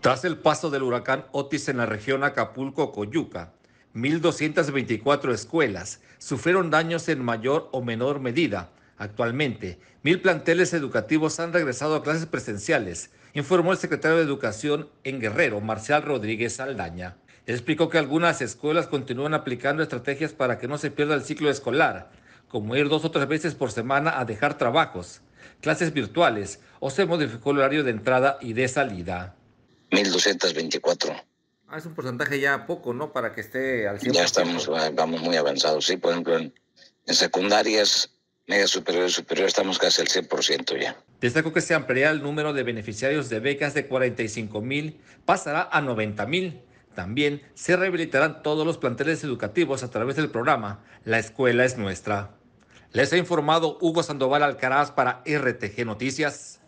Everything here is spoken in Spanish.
Tras el paso del huracán Otis en la región Acapulco-Coyuca, 1.224 escuelas sufrieron daños en mayor o menor medida. Actualmente, mil planteles educativos han regresado a clases presenciales, informó el secretario de Educación en Guerrero, Marcial Rodríguez Aldaña. Explicó que algunas escuelas continúan aplicando estrategias para que no se pierda el ciclo escolar, como ir dos o tres veces por semana a dejar trabajos, clases virtuales o se modificó el horario de entrada y de salida. 1.224. Ah, es un porcentaje ya poco, ¿no? Para que esté al 100%. Ya estamos, vamos muy avanzados, sí. Por ejemplo, en, secundarias, media superior y superior, estamos casi al 100% ya. Destaco que se este ampliará el número de beneficiarios de becas de 45 mil, pasará a 90 mil. También se rehabilitarán todos los planteles educativos a través del programa La Escuela es Nuestra. Les ha informado Hugo Sandoval Alcaraz para RTG Noticias.